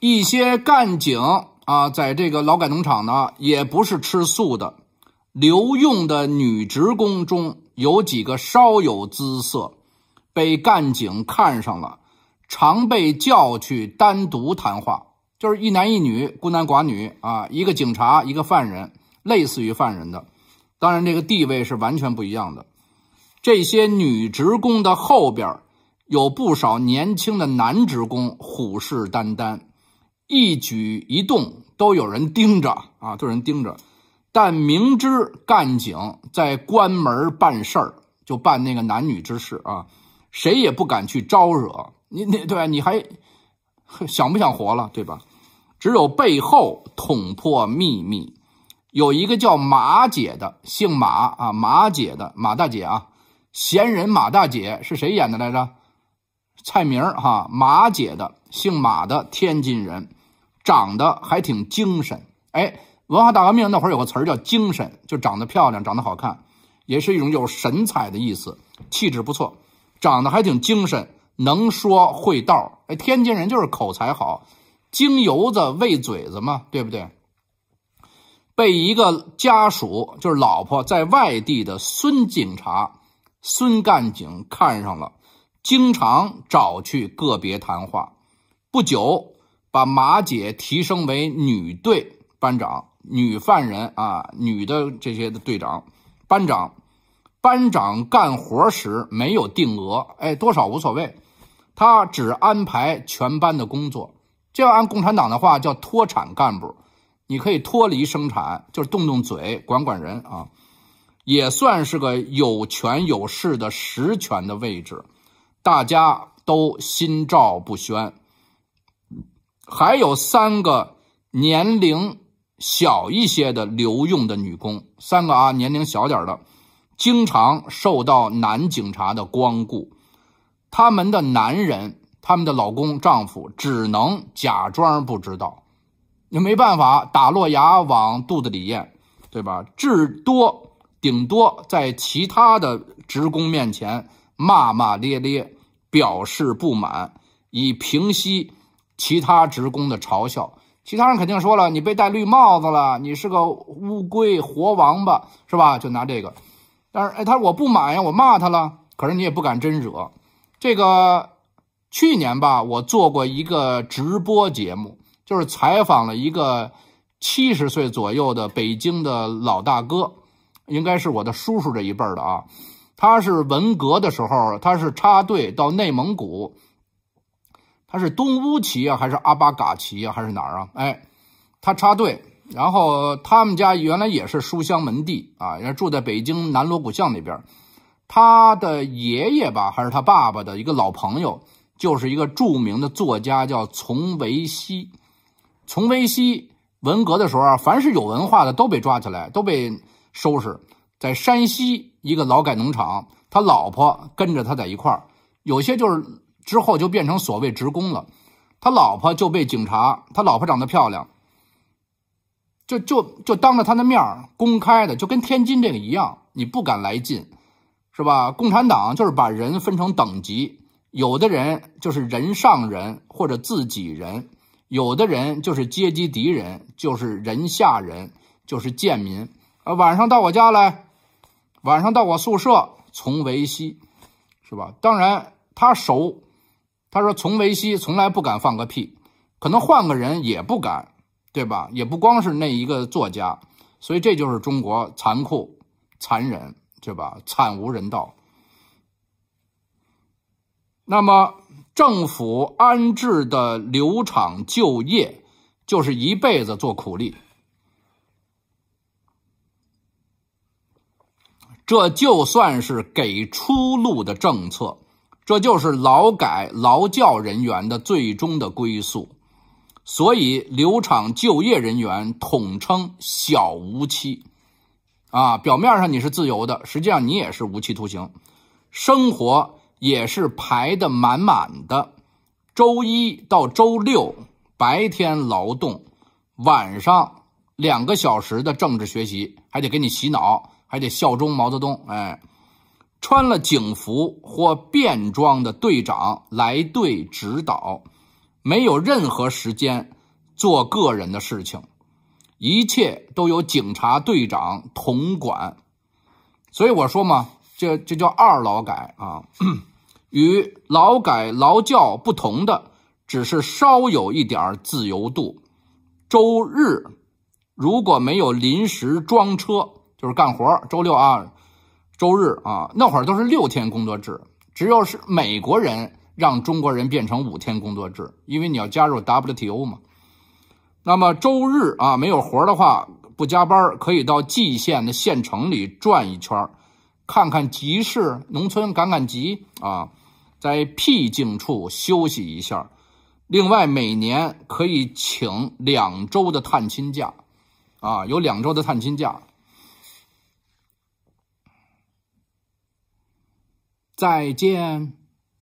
一些干警啊，在这个劳改农场呢，也不是吃素的。留用的女职工中有几个稍有姿色，被干警看上了，常被叫去单独谈话，就是一男一女，孤男寡女啊，一个警察，一个犯人，类似于犯人的，当然这个地位是完全不一样的。这些女职工的后边，有不少年轻的男职工虎视眈眈。一举一动都有人盯着啊，都有人盯着，但明知干警在关门办事儿，就办那个男女之事啊，谁也不敢去招惹你，那对你还想不想活了，对吧？只有背后捅破秘密，有一个叫马姐的，姓马啊，马姐的马大姐啊，闲人马大姐是谁演的来着？蔡明哈，马姐的姓马的天津人。长得还挺精神，哎，文化大革命那会儿有个词儿叫精神，就长得漂亮、长得好看，也是一种有神采的意思，气质不错。长得还挺精神，能说会道，哎，天津人就是口才好，精油子、喂嘴子嘛，对不对？被一个家属，就是老婆在外地的孙警察、孙干警看上了，经常找去个别谈话，不久。把马姐提升为女队班长、女犯人啊，女的这些队长、班长、班长干活时没有定额，哎，多少无所谓，他只安排全班的工作。这要按共产党的话叫脱产干部，你可以脱离生产，就是动动嘴管管人啊，也算是个有权有势的实权的位置，大家都心照不宣。还有三个年龄小一些的留用的女工，三个啊，年龄小点儿的，经常受到男警察的光顾。他们的男人，他们的老公、丈夫，只能假装不知道，也没办法打落牙往肚子里咽，对吧？至多顶多在其他的职工面前骂骂咧咧，表示不满，以平息。其他职工的嘲笑，其他人肯定说了，你被戴绿帽子了，你是个乌龟活王八，是吧？就拿这个，但是哎，他说我不满呀，我骂他了，可是你也不敢真惹。这个去年吧，我做过一个直播节目，就是采访了一个七十岁左右的北京的老大哥，应该是我的叔叔这一辈儿的啊。他是文革的时候，他是插队到内蒙古。他是东乌旗呀，还是阿巴嘎旗呀，还是哪儿啊？哎，他插队，然后他们家原来也是书香门第啊，家住在北京南锣鼓巷那边。他的爷爷吧，还是他爸爸的一个老朋友，就是一个著名的作家，叫丛维熙。丛维熙文革的时候啊，凡是有文化的都被抓起来，都被收拾，在山西一个劳改农场。他老婆跟着他在一块儿，有些就是。之后就变成所谓职工了，他老婆就被警察，他老婆长得漂亮，就就就当着他的面公开的，就跟天津这个一样，你不敢来进，是吧？共产党就是把人分成等级，有的人就是人上人或者自己人，有的人就是阶级敌人，就是人下人，就是贱民。呃，晚上到我家来，晚上到我宿舍从维西，是吧？当然他熟。他说：“从维西从来不敢放个屁，可能换个人也不敢，对吧？也不光是那一个作家，所以这就是中国残酷、残忍，对吧？惨无人道。那么政府安置的留厂就业，就是一辈子做苦力，这就算是给出路的政策。”这就是劳改劳教人员的最终的归宿，所以留厂就业人员统称“小无期”，啊，表面上你是自由的，实际上你也是无期徒刑，生活也是排得满满的，周一到周六白天劳动，晚上两个小时的政治学习，还得给你洗脑，还得效忠毛泽东，哎。穿了警服或便装的队长来队指导，没有任何时间做个人的事情，一切都由警察队长统管。所以我说嘛，这这叫二劳改啊，与劳改劳教不同的，只是稍有一点自由度。周日如果没有临时装车，就是干活周六啊。周日啊，那会儿都是六天工作制，只有是美国人让中国人变成五天工作制，因为你要加入 WTO 嘛。那么周日啊，没有活儿的话，不加班，可以到蓟县的县城里转一圈，看看集市，农村赶赶集啊，在僻静处休息一下。另外，每年可以请两周的探亲假，啊，有两周的探亲假。再见。